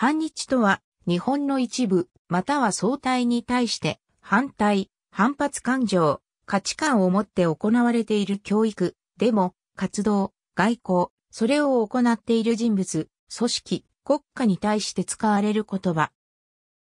反日とは、日本の一部、または相対に対して、反対、反発感情、価値観を持って行われている教育、でも、活動、外交、それを行っている人物、組織、国家に対して使われる言葉。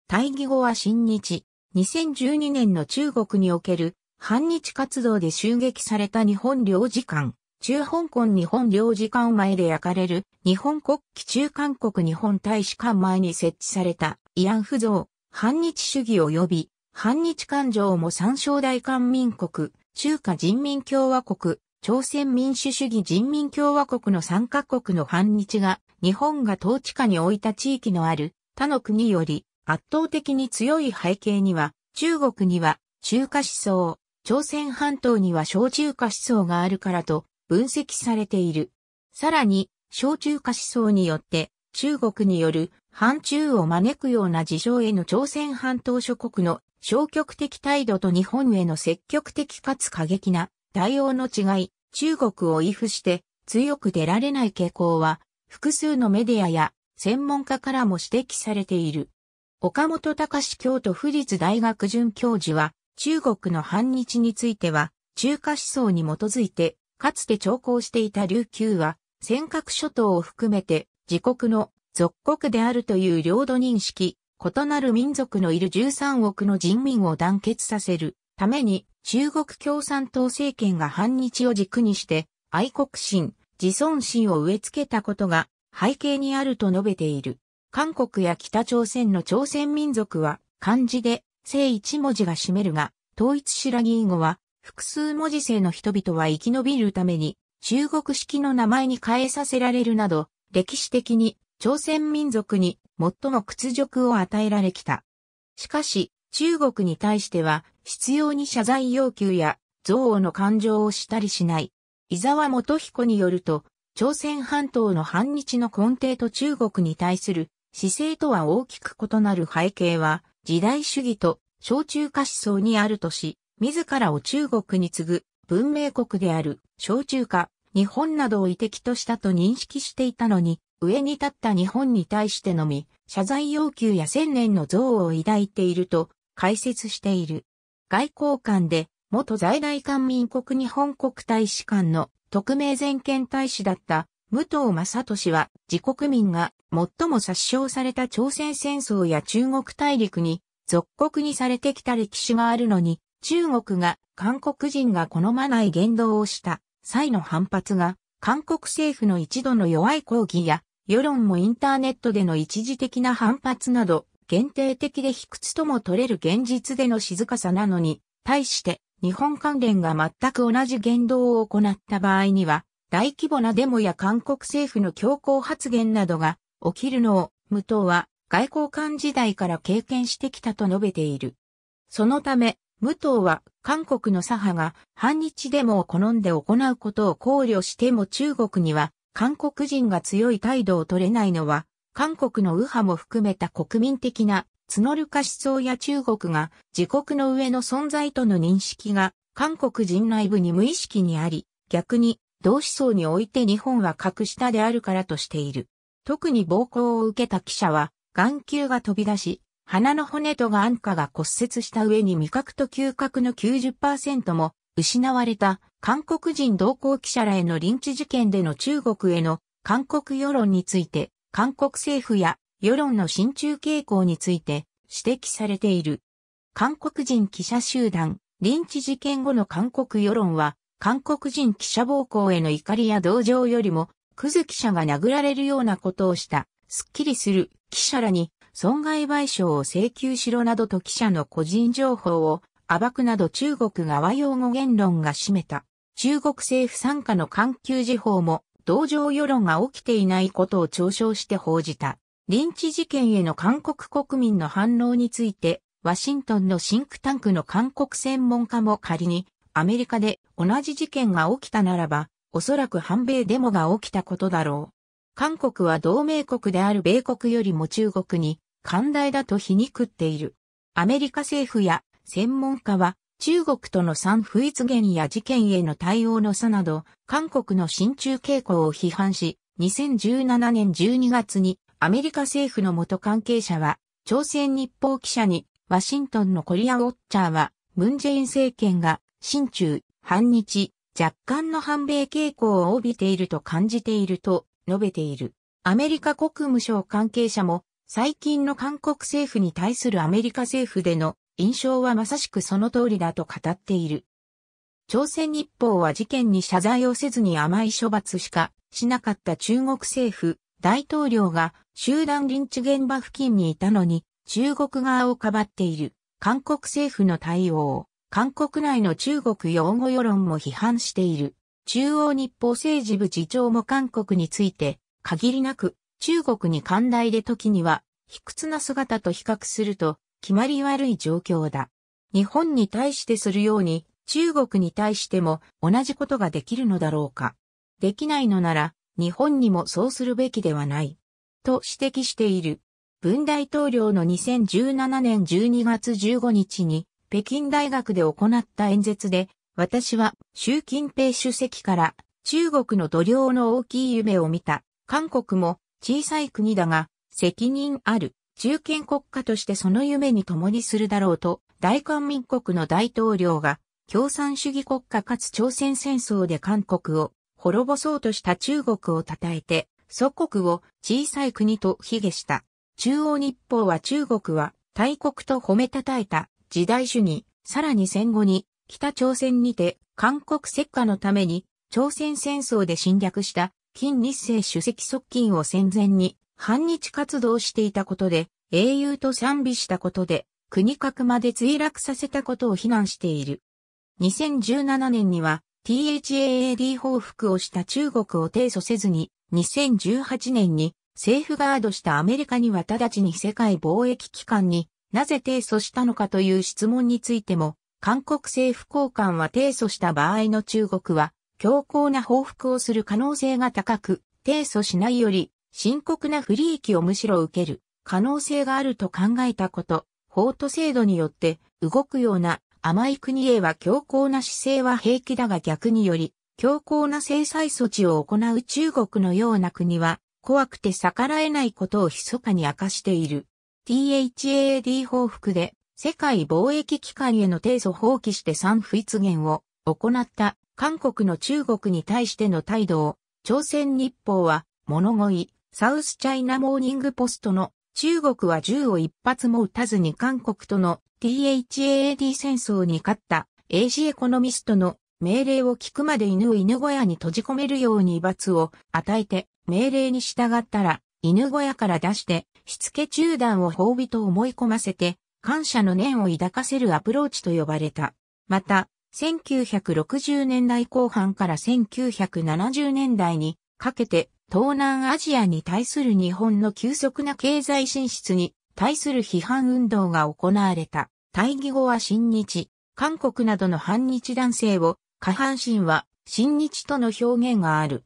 対義語は新日、2012年の中国における反日活動で襲撃された日本領事館、中香港日本領事館前で焼かれる日本国旗中韓国日本大使館前に設置された慰安婦像、反日主義及び反日感情も参照大韓民国、中華人民共和国、朝鮮民主主義人民共和国の3カ国の反日が日本が統治下に置いた地域のある他の国より圧倒的に強い背景には中国には中華思想、朝鮮半島には小中華思想があるからと分析されている。さらに、小中華思想によって中国による反中を招くような事象への朝鮮半島諸国の消極的態度と日本への積極的かつ過激な対応の違い、中国を依附して強く出られない傾向は複数のメディアや専門家からも指摘されている。岡本隆京都府立大学准教授は中国の反日については中華思想に基づいてかつて調考していた琉球は、尖閣諸島を含めて自国の属国であるという領土認識、異なる民族のいる13億の人民を団結させるために中国共産党政権が反日を軸にして愛国心、自尊心を植え付けたことが背景にあると述べている。韓国や北朝鮮の朝鮮民族は漢字で正一文字が占めるが、統一白銀語は複数文字性の人々は生き延びるために中国式の名前に変えさせられるなど、歴史的に朝鮮民族に最も屈辱を与えられきた。しかし、中国に対しては、必要に謝罪要求や、憎悪の感情をしたりしない。伊沢元彦によると、朝鮮半島の反日の根底と中国に対する姿勢とは大きく異なる背景は、時代主義と小中華思想にあるとし、自らを中国に次ぐ文明国である小中華、日本などを遺敵としたと認識していたのに、上に立った日本に対してのみ、謝罪要求や千年の憎悪を抱いていると解説している。外交官で、元在来官民国日本国大使館の特命全権大使だった武藤正俊は自国民が最も殺傷された朝鮮戦争や中国大陸に属国にされてきた歴史があるのに中国が韓国人が好まない言動をした際の反発が、韓国政府の一度の弱い抗議や、世論もインターネットでの一時的な反発など、限定的で卑屈とも取れる現実での静かさなのに、対して日本関連が全く同じ言動を行った場合には、大規模なデモや韓国政府の強硬発言などが起きるのを、無党は外交官時代から経験してきたと述べている。そのため、武藤は韓国の左派が反日デモを好んで行うことを考慮しても中国には韓国人が強い態度を取れないのは韓国の右派も含めた国民的な募るか。思想や中国が自国の上の存在との認識が韓国人内部に無意識にあり、逆に同思想において日本は格下であるからとしている。特に暴行を受けた記者は眼球が飛び出し、鼻の骨とが安価が骨折した上に味覚と嗅覚の90%も失われた韓国人同行記者らへのリンチ事件での中国への韓国世論について、韓国政府や世論の親中傾向について指摘されている。韓国人記者集団、リンチ事件後の韓国世論は、韓国人記者暴行への怒りや同情よりも、クズ記者が殴られるようなことをした、スッキリする記者らに損害賠償を請求しろなどと記者の個人情報を暴くなど中国側用語言論が占めた。中国政府参加の環球時報も同情世論が起きていないことを嘲笑して報じた。臨時事件への韓国国民の反応について、ワシントンのシンクタンクの韓国専門家も仮に、アメリカで同じ事件が起きたならば、おそらく反米デモが起きたことだろう。韓国は同盟国である米国よりも中国に寛大だと皮肉っている。アメリカ政府や専門家は中国との産不一元や事件への対応の差など、韓国の親中傾向を批判し、2017年12月にアメリカ政府の元関係者は、朝鮮日報記者に、ワシントンのコリアウォッチャーは、ムンジェイン政権が、親中、反日、若干の反米傾向を帯びていると感じていると述べている。アメリカ国務省関係者も最近の韓国政府に対するアメリカ政府での印象はまさしくその通りだと語っている。朝鮮日報は事件に謝罪をせずに甘い処罰しかしなかった中国政府、大統領が集団臨時現場付近にいたのに中国側をかばっている韓国政府の対応、を韓国内の中国擁護世論も批判している。中央日報政治部次長も韓国について限りなく中国に寛大で時には、卑屈な姿と比較すると、決まり悪い状況だ。日本に対してするように、中国に対しても同じことができるのだろうか。できないのなら、日本にもそうするべきではない。と指摘している。文大統領の2017年12月15日に、北京大学で行った演説で、私は習近平主席から中国の度量の大きい夢を見た。韓国も小さい国だが、責任ある、中堅国家としてその夢に共にするだろうと、大韓民国の大統領が、共産主義国家かつ朝鮮戦争で韓国を滅ぼそうとした中国を称えて、祖国を小さい国と卑下した。中央日報は中国は大国と褒めたたえた時代主義、さらに戦後に北朝鮮にて韓国石化のために朝鮮戦争で侵略した近日成主席側近を戦前に反日活動していたことで、英雄と賛美したことで、国格まで墜落させたことを非難している。2017年には THAAD 報復をした中国を提訴せずに、2018年に政府ガードしたアメリカには直ちに世界貿易機関になぜ提訴したのかという質問についても、韓国政府高官は提訴した場合の中国は強硬な報復をする可能性が高く、提訴しないより、深刻な不利益をむしろ受ける可能性があると考えたこと、法と制度によって動くような甘い国へは強硬な姿勢は平気だが逆により、強硬な制裁措置を行う中国のような国は、怖くて逆らえないことを密かに明かしている。THAAD 報復で、世界貿易機関への提訴放棄して産不一元を行った韓国の中国に対しての態度を、朝鮮日報は、物乞い、サウスチャイナモーニングポストの、中国は銃を一発も撃たずに韓国との THAAD 戦争に勝った、a g エコノミストの命令を聞くまで犬を犬小屋に閉じ込めるように罰を与えて、命令に従ったら、犬小屋から出して、しつけ中断を褒美と思い込ませて、感謝の念を抱かせるアプローチと呼ばれた。また、1960年代後半から1970年代にかけて東南アジアに対する日本の急速な経済進出に対する批判運動が行われた。大義語は新日、韓国などの反日男性を、下半身は新日との表現がある。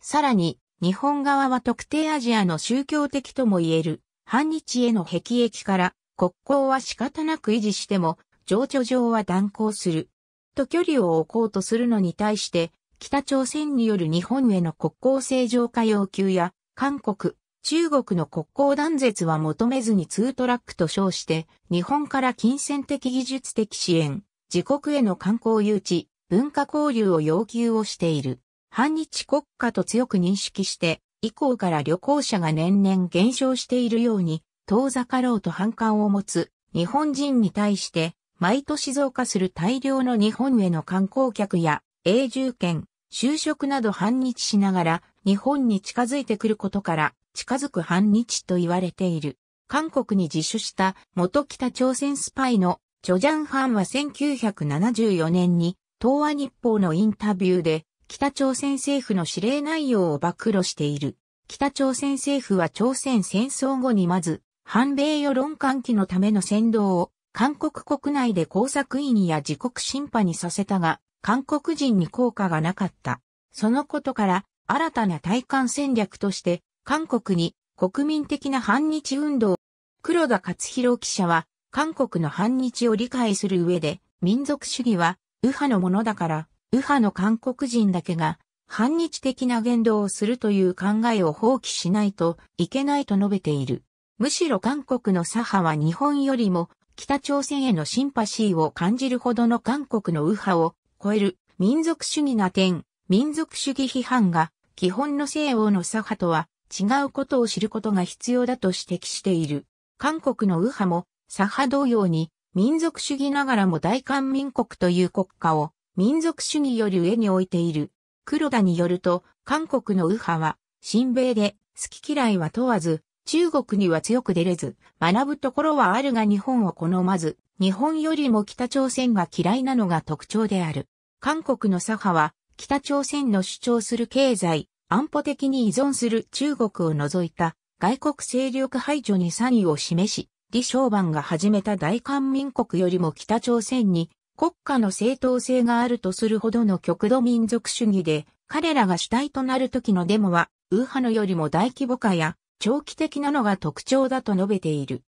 さらに、日本側は特定アジアの宗教的とも言える、反日への壁役から、国交は仕方なく維持しても、情緒上は断交する。と距離を置こうとするのに対して、北朝鮮による日本への国交正常化要求や、韓国、中国の国交断絶は求めずにツートラックと称して、日本から金銭的技術的支援、自国への観光誘致、文化交流を要求をしている。反日国家と強く認識して、以降から旅行者が年々減少しているように、遠ざかろうと反感を持つ日本人に対して、毎年増加する大量の日本への観光客や永住権、就職など反日しながら日本に近づいてくることから近づく反日と言われている。韓国に自首した元北朝鮮スパイのチョジャンハンは1974年に東亜日報のインタビューで北朝鮮政府の指令内容を暴露している。北朝鮮政府は朝鮮戦争後にまず反米世論喚起のための先導を韓国国内で工作員や自国審判にさせたが、韓国人に効果がなかった。そのことから、新たな対韓戦略として、韓国に国民的な反日運動。黒田勝弘記者は、韓国の反日を理解する上で、民族主義は右派のものだから、右派の韓国人だけが反日的な言動をするという考えを放棄しないといけないと述べている。むしろ韓国の左派は日本よりも北朝鮮へのシンパシーを感じるほどの韓国の右派を超える民族主義な点、民族主義批判が基本の西欧の左派とは違うことを知ることが必要だと指摘している。韓国の右派も左派同様に民族主義ながらも大韓民国という国家を民族主義より上に置いている。黒田によると韓国の右派は親米で好き嫌いは問わず中国には強く出れず、学ぶところはあるが日本を好まず、日本よりも北朝鮮が嫌いなのが特徴である。韓国の左派は、北朝鮮の主張する経済、安保的に依存する中国を除いた外国勢力排除に賛意を示し、李承晩が始めた大韓民国よりも北朝鮮に国家の正当性があるとするほどの極度民族主義で、彼らが主体となる時のデモは、右派のよりも大規模化や長期的なのが特徴だと述べている。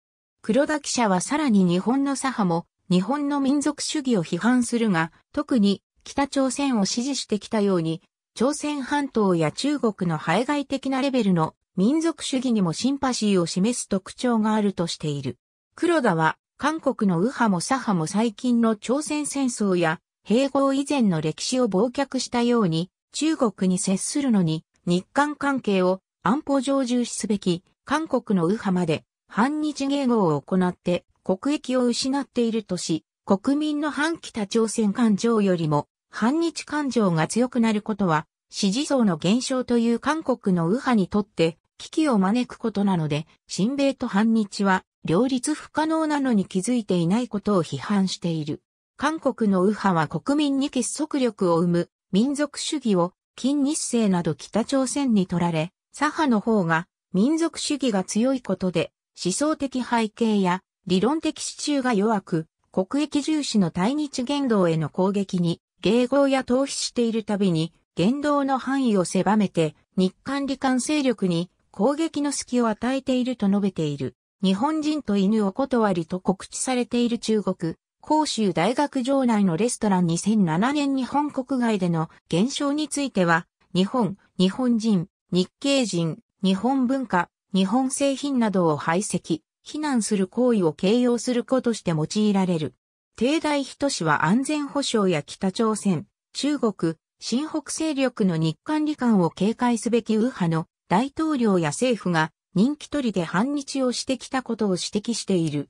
黒田記者はさらに日本の左派も日本の民族主義を批判するが、特に北朝鮮を支持してきたように、朝鮮半島や中国の排外的なレベルの民族主義にもシンパシーを示す特徴があるとしている。黒田は、韓国の右派も左派も最近の朝鮮戦争や併合以前の歴史を忘却したように、中国に接するのに日韓関係を安保上重視すべき韓国の右派まで反日迎合を行って国益を失っているとし、国民の反北朝鮮感情よりも反日感情が強くなることは支持層の減少という韓国の右派にとって危機を招くことなので、親米と反日は両立不可能なのに気づいていないことを批判している。韓国の右派は国民に結束力を生む民族主義を金日成など北朝鮮に取られ、左派の方が民族主義が強いことで、思想的背景や理論的支柱が弱く、国益重視の対日言動への攻撃に、迎合や逃避しているたびに、言動の範囲を狭めて、日韓理間勢力に攻撃の隙を与えていると述べている。日本人と犬を断りと告知されている中国、広州大学場内のレストラン2007年日本国外での減少については、日本、日本人、日系人、日本文化、日本製品などを排斥、非難する行為を形容することして用いられる。帝大人氏は安全保障や北朝鮮、中国、新北勢力の日韓理観を警戒すべき右派の大統領や政府が人気取りで反日をしてきたことを指摘している。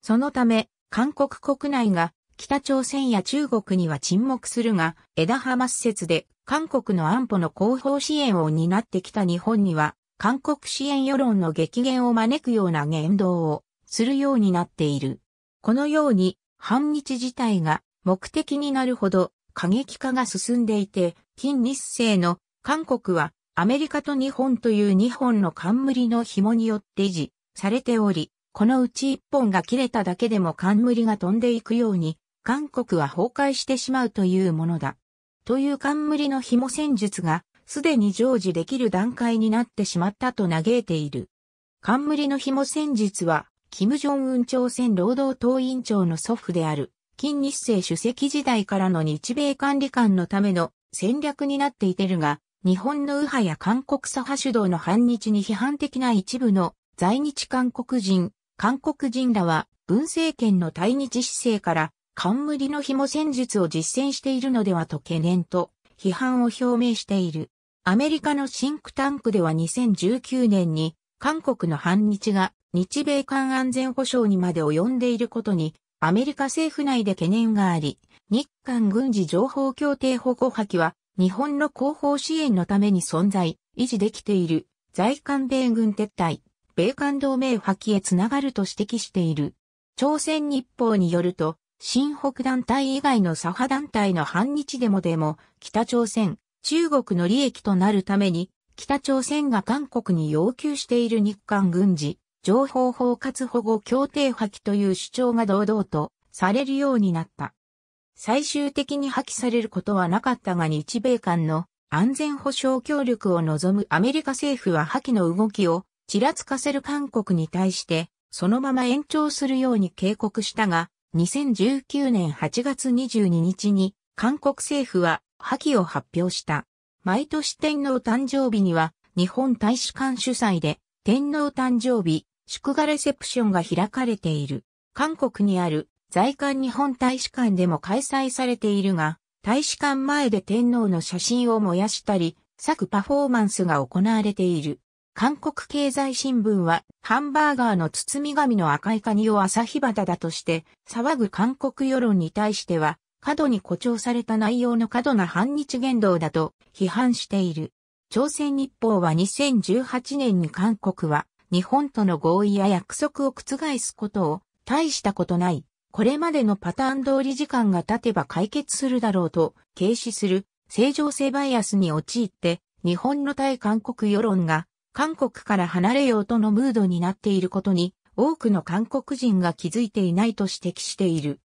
そのため、韓国国内が北朝鮮や中国には沈黙するが、枝葉施設で韓国の安保の広報支援を担ってきた日本には、韓国支援世論の激減を招くような言動をするようになっている。このように、反日自体が目的になるほど過激化が進んでいて、近日制の韓国はアメリカと日本という日本の冠の紐によって維持されており、このうち一本が切れただけでも冠が飛んでいくように、韓国は崩壊してしまうというものだ。という冠の紐戦術が、すでに常時できる段階になってしまったと嘆いている。冠の紐戦術は、金正恩朝鮮労働党委員長の祖父である、金日成主席時代からの日米管理官のための戦略になっていてるが、日本の右派や韓国左派主導の反日に批判的な一部の在日韓国人、韓国人らは、文政権の対日姿勢から冠の紐戦術を実践しているのではと懸念と批判を表明している。アメリカのシンクタンクでは2019年に韓国の反日が日米間安全保障にまで及んでいることにアメリカ政府内で懸念があり、日韓軍事情報協定保護破棄は日本の後方支援のために存在、維持できている在韓米軍撤退、米韓同盟破棄へつながると指摘している。朝鮮日報によると、新北団体以外の左派団体の反日デモでも、北朝鮮、中国の利益となるために、北朝鮮が韓国に要求している日韓軍事、情報包括保護協定破棄という主張が堂々とされるようになった。最終的に破棄されることはなかったが日米間の安全保障協力を望むアメリカ政府は破棄の動きをちらつかせる韓国に対して、そのまま延長するように警告したが、2019年8月22日に韓国政府は破棄を発表した。毎年天皇誕生日には日本大使館主催で天皇誕生日祝賀レセプションが開かれている。韓国にある在韓日本大使館でも開催されているが、大使館前で天皇の写真を燃やしたり、作パフォーマンスが行われている。韓国経済新聞は、ハンバーガーの包み紙の赤いカニを朝日旗だとして、騒ぐ韓国世論に対しては、過度に誇張された内容の過度な反日言動だと批判している。朝鮮日報は2018年に韓国は日本との合意や約束を覆すことを大したことない。これまでのパターン通り時間が経てば解決するだろうと軽視する正常性バイアスに陥って日本の対韓国世論が韓国から離れようとのムードになっていることに、多くの韓国人が気づいていないと指摘している。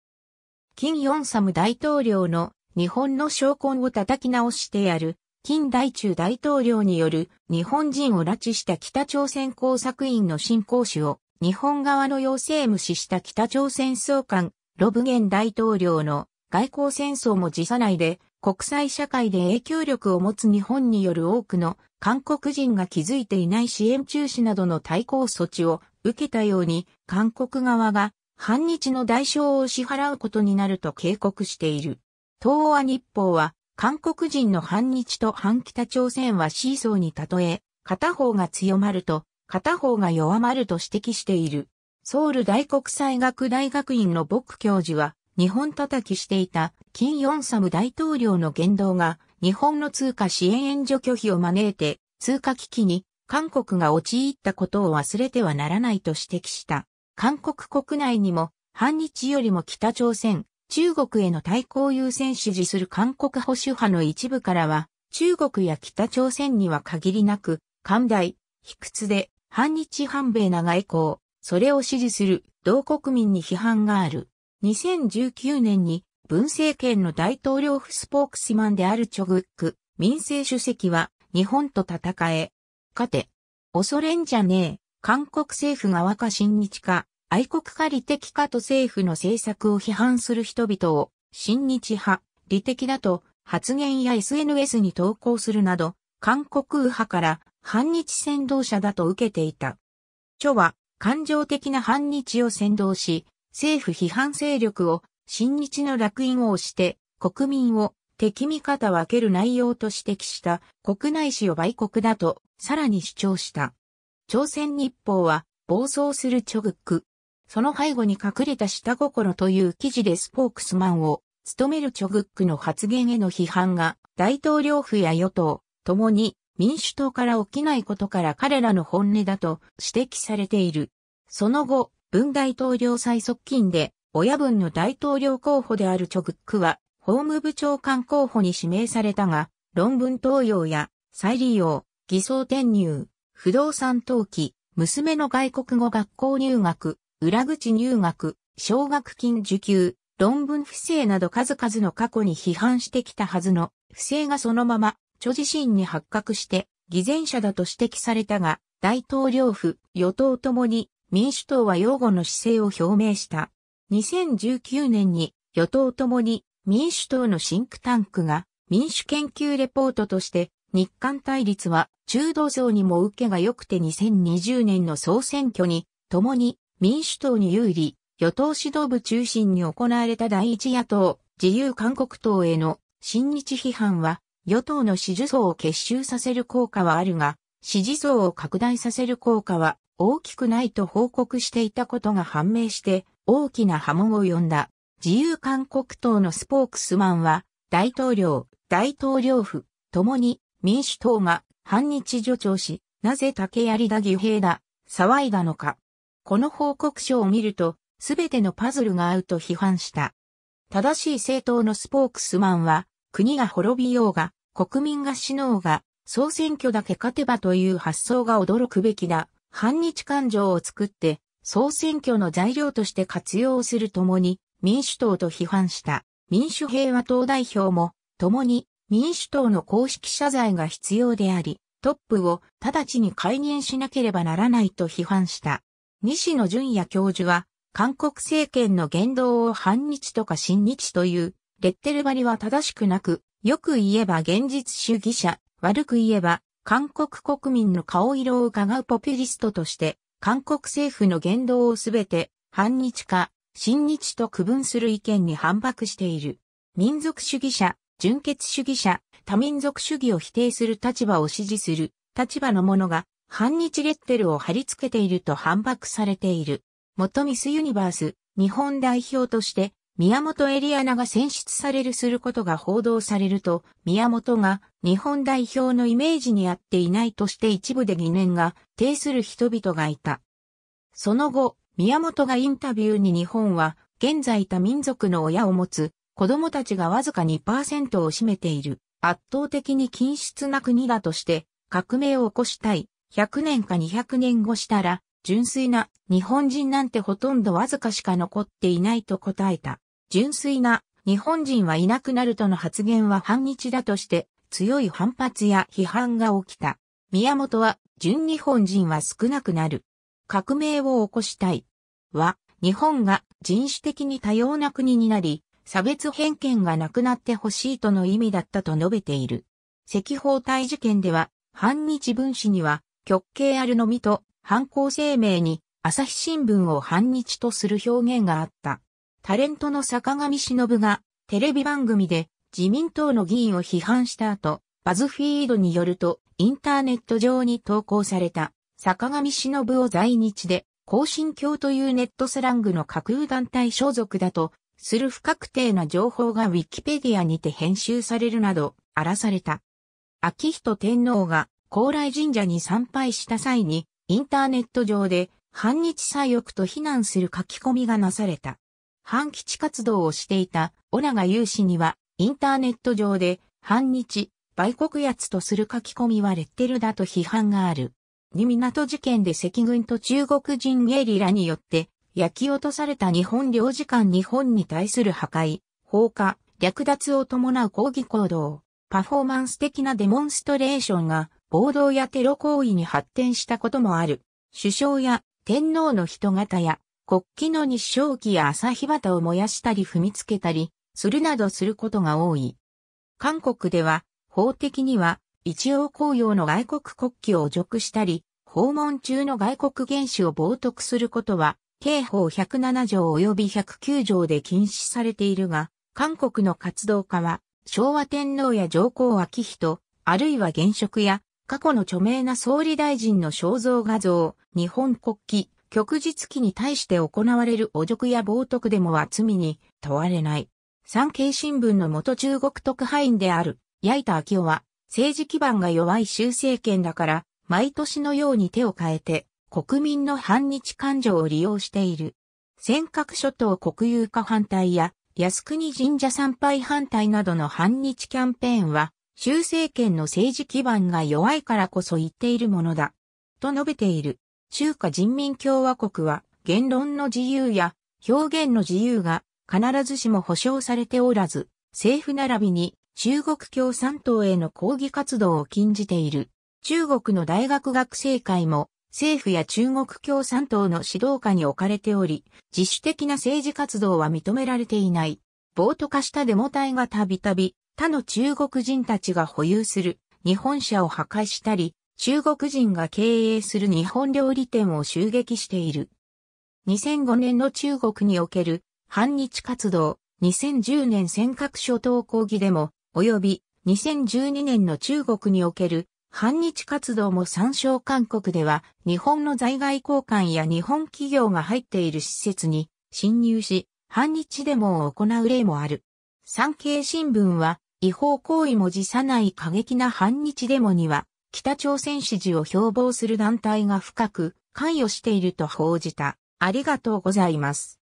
金ヨンサム大統領の日本の証拠を叩き直してやる、金大中大統領による日本人を拉致した北朝鮮工作員の新講師を日本側の要請無視した北朝鮮総監、ロブゲン大統領の外交戦争も辞さないで国際社会で影響力を持つ日本による多くの韓国人が気づいていない支援中止などの対抗措置を受けたように韓国側が反日の代償を支払うことになると警告している。東亜日報は韓国人の反日と反北朝鮮はシーソーに例え、片方が強まると片方が弱まると指摘している。ソウル大国際学大学院の牧教授は日本叩きしていた金ヨンサム大統領の言動が日本の通貨支援援助拒否を招いて通貨危機に韓国が陥ったことを忘れてはならないと指摘した。韓国国内にも反日よりも北朝鮮、中国への対抗優先支持する韓国保守派の一部からは、中国や北朝鮮には限りなく、寛大、卑屈で、反日反米な外交、それを支持する同国民に批判がある。2019年に文政権の大統領府スポークスマンであるチョグック、民政主席は、日本と戦え、かて、恐れんじゃねえ、韓国政府側か親日か、愛国家利敵かと政府の政策を批判する人々を、親日派、利敵だと、発言や SNS に投稿するなど、韓国右派から反日先導者だと受けていた。著は感情的な反日を先導し、政府批判勢力を新日の落印を押して、国民を敵味方分ける内容と指摘した国内史を売国だとさらに主張した。朝鮮日報は暴走するチョグク。その背後に隠れた下心という記事でスポークスマンを務めるチョグックの発言への批判が大統領府や与党、共に民主党から起きないことから彼らの本音だと指摘されている。その後、文大統領最側近で親分の大統領候補であるチョグックは、法務部長官候補に指名されたが、論文登用や再利用、偽装転入、不動産登記、娘の外国語学校入学、裏口入学、奨学金受給、論文不正など数々の過去に批判してきたはずの不正がそのまま、著自身に発覚して、偽善者だと指摘されたが、大統領府、与党ともに民主党は擁護の姿勢を表明した。2019年に与党ともに民主党のシンクタンクが民主研究レポートとして日韓対立は中道層にも受けが良くて2020年の総選挙に共に民主党に有利与党指導部中心に行われた第一野党自由韓国党への親日批判は与党の支持層を結集させる効果はあるが支持層を拡大させる効果は大きくないと報告していたことが判明して大きな波紋を呼んだ。自由韓国党のスポークスマンは、大統領、大統領府、ともに民主党が反日助長し、なぜ竹槍だ義兵だ、騒いだのか。この報告書を見ると、すべてのパズルが合うと批判した。正しい政党のスポークスマンは、国が滅びようが、国民が死のうが、総選挙だけ勝てばという発想が驚くべきだ。反日感情を作って、総選挙の材料として活用するともに、民主党と批判した民主平和党代表も、ともに民主党の公式謝罪が必要であり、トップを直ちに解任しなければならないと批判した。西野淳也教授は、韓国政権の言動を反日とか親日という、レッテル張りは正しくなく、よく言えば現実主義者、悪く言えば韓国国民の顔色を伺うポピュリストとして韓国政府の言動をすべて反日か、親日と区分する意見に反駁している。民族主義者、純血主義者、多民族主義を否定する立場を支持する立場の者が反日レッテルを貼り付けていると反駁されている。元ミスユニバース日本代表として宮本エリアナが選出されるすることが報道されると、宮本が日本代表のイメージに合っていないとして一部で疑念が呈する人々がいた。その後、宮本がインタビューに日本は現在多民族の親を持つ子供たちがわずか2%を占めている圧倒的に均質な国だとして革命を起こしたい100年か200年後したら純粋な日本人なんてほとんどわずかしか残っていないと答えた。純粋な日本人はいなくなるとの発言は反日だとして強い反発や批判が起きた。宮本は純日本人は少なくなる。革命を起こしたい。は、日本が人種的に多様な国になり、差別偏見がなくなってほしいとの意味だったと述べている。赤包帯事件では、反日分子には極刑あるのみと犯行声明に朝日新聞を反日とする表現があった。タレントの坂上忍がテレビ番組で自民党の議員を批判した後、バズフィードによるとインターネット上に投稿された坂上忍を在日で更新教というネットスラングの架空団体所属だとする不確定な情報がウィキペディアにて編集されるなど荒らされた。秋人天皇が高麗神社に参拝した際にインターネット上で反日左翼と非難する書き込みがなされた。反基地活動をしていた小長有志には、インターネット上で、反日、売国奴とする書き込みはレッテルだと批判がある。二港事件で赤軍と中国人ゲリラによって、焼き落とされた日本領事館日本に対する破壊、放火、略奪を伴う抗議行動、パフォーマンス的なデモンストレーションが暴動やテロ行為に発展したこともある。首相や天皇の人型や国旗の日照旗や朝日旗を燃やしたり踏みつけたり、するなどすることが多い。韓国では、法的には、一応公用の外国国旗を除くしたり、訪問中の外国元首を冒涜することは、刑法107条及び109条で禁止されているが、韓国の活動家は、昭和天皇や上皇明仁、あるいは現職や、過去の著名な総理大臣の肖像画像、日本国旗、旭日記に対して行われる汚辱や冒涜でもは罪に問われない。産経新聞の元中国特派員である、矢板明夫は、政治基盤が弱い修政権だから、毎年のように手を変えて、国民の反日感情を利用している。尖閣諸島国有化反対や、靖国神社参拝反対などの反日キャンペーンは、修政権の政治基盤が弱いからこそ言っているものだ。と述べている。中華人民共和国は言論の自由や表現の自由が必ずしも保障されておらず、政府並びに中国共産党への抗議活動を禁じている。中国の大学学生会も政府や中国共産党の指導下に置かれており、自主的な政治活動は認められていない。暴徒化したデモ隊がたびたび他の中国人たちが保有する日本車を破壊したり、中国人が経営する日本料理店を襲撃している。2005年の中国における反日活動、2010年尖閣諸島抗議でも、及び2012年の中国における反日活動も参照韓国では日本の在外交換や日本企業が入っている施設に侵入し反日デモを行う例もある。産経新聞は違法行為も辞さない過激な反日デモには北朝鮮支持を標榜する団体が深く関与していると報じた。ありがとうございます。